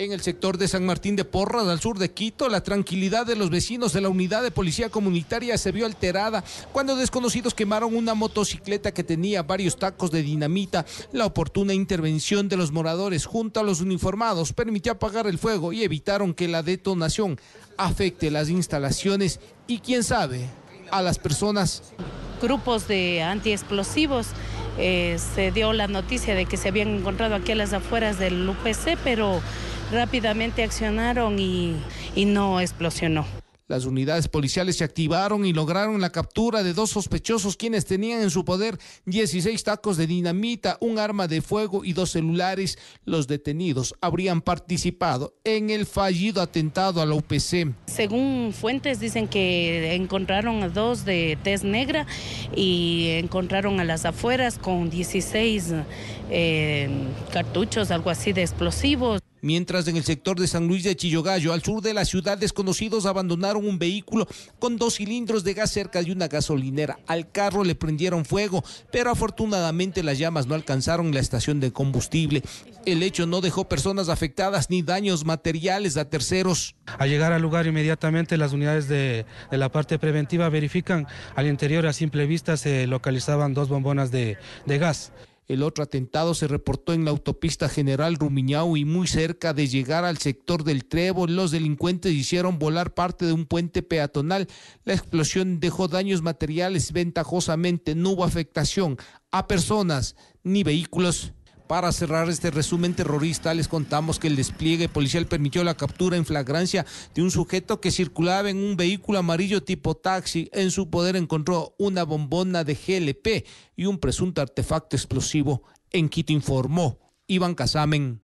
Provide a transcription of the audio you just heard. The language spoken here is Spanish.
En el sector de San Martín de Porras, al sur de Quito, la tranquilidad de los vecinos de la unidad de policía comunitaria se vio alterada cuando desconocidos quemaron una motocicleta que tenía varios tacos de dinamita. La oportuna intervención de los moradores junto a los uniformados permitió apagar el fuego y evitaron que la detonación afecte las instalaciones y, quién sabe, a las personas. Grupos de antiexplosivos. Eh, se dio la noticia de que se habían encontrado aquí a las afueras del UPC, pero rápidamente accionaron y, no explosionó. Las unidades policiales se activaron y lograron la captura de dos sospechosos quienes tenían en su poder 16 tacos de dinamita, un arma de fuego y dos celulares. Los detenidos habrían participado en el fallido atentado a la UPC. Según fuentes dicen que encontraron a dos de tez negra y encontraron a las afueras con 16 eh, cartuchos, algo así de explosivos. Mientras en el sector de San Luis de Chillogallo, al sur de la ciudad, desconocidos abandonaron un vehículo con dos cilindros de gas cerca de una gasolinera. Al carro le prendieron fuego, pero afortunadamente las llamas no alcanzaron la estación de combustible. El hecho no dejó personas afectadas ni daños materiales a terceros. Al llegar al lugar inmediatamente las unidades de, la parte preventiva verifican al interior a simple vista se localizaban dos bombonas de gas. El otro atentado se reportó en la autopista General Rumiñau y muy cerca de llegar al sector del Trébol, los delincuentes hicieron volar parte de un puente peatonal. La explosión dejó daños materiales ventajosamente, no hubo afectación a personas ni vehículos para cerrar este resumen terrorista, les contamos que el despliegue policial permitió la captura en flagrancia de un sujeto que circulaba en un vehículo amarillo tipo taxi. En su poder encontró una bombona de GLP y un presunto artefacto explosivo. En Quito informó Iván Casamen.